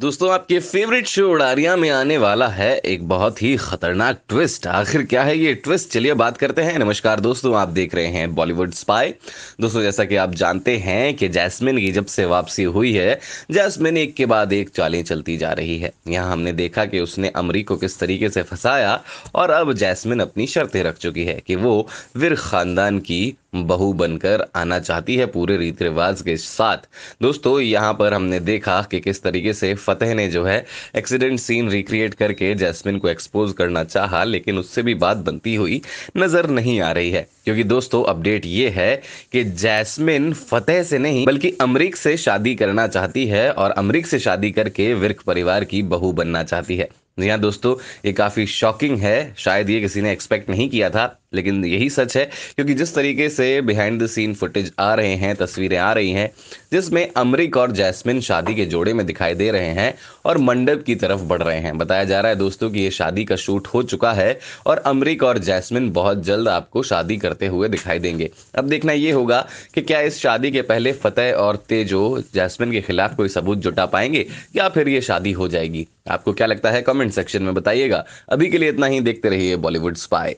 दोस्तों आपके favourite show उड़ारिया में आने वाला है एक बहुत ही खतरनाक ट्विस्ट आखिर क्या है ये ट्विस्ट चलिए बात करते हैं नमस्कार दोस्तों आप देख रहे हैं बॉलीवुड स्पाई दोस्तों जैसा कि आप जानते हैं कि जैस्मिन की जब से वापसी हुई है जैस्मिन एक के बाद एक चालें चलती जा रही है यहाँ हमने देखा कि उसने अमरी को किस तरीके से फंसाया और अब जैसमिन अपनी शर्तें रख चुकी है कि वो वीर खानदान की बहू बनकर आना चाहती है पूरे रीति रिवाज के साथ दोस्तों यहाँ पर हमने देखा कि किस तरीके से फतेह ने जो है एक्सीडेंट सीन रिक्रिएट करके जैस्मिन को एक्सपोज करना चाहा लेकिन उससे भी बात बनती हुई नजर नहीं आ रही है क्योंकि दोस्तों अपडेट ये है कि जैस्मिन फतेह से नहीं बल्कि अमरीक से शादी करना चाहती है और अमरीक से शादी करके विर्क परिवार की बहू बनना चाहती है जी हाँ दोस्तों ये काफ़ी शॉकिंग है शायद ये किसी ने एक्सपेक्ट नहीं किया था लेकिन यही सच है क्योंकि जिस तरीके से बिहाइंड द सीन फुटेज आ रहे हैं तस्वीरें आ रही हैं जिसमें अमरीक और जैस्मिन शादी के जोड़े में दिखाई दे रहे हैं और मंडप की तरफ बढ़ रहे हैं बताया जा रहा है दोस्तों कि ये शादी का शूट हो चुका है और अमरीक और जैस्मिन बहुत जल्द आपको शादी करते हुए दिखाई देंगे अब देखना ये होगा कि क्या इस शादी के पहले फतेह और तेजो जैस्मिन के खिलाफ कोई सबूत जुटा पाएंगे या फिर ये शादी हो जाएगी आपको क्या लगता है कमेंट कमेंट सेक्शन में बताइएगा अभी के लिए इतना ही देखते रहिए बॉलीवुड स्पाई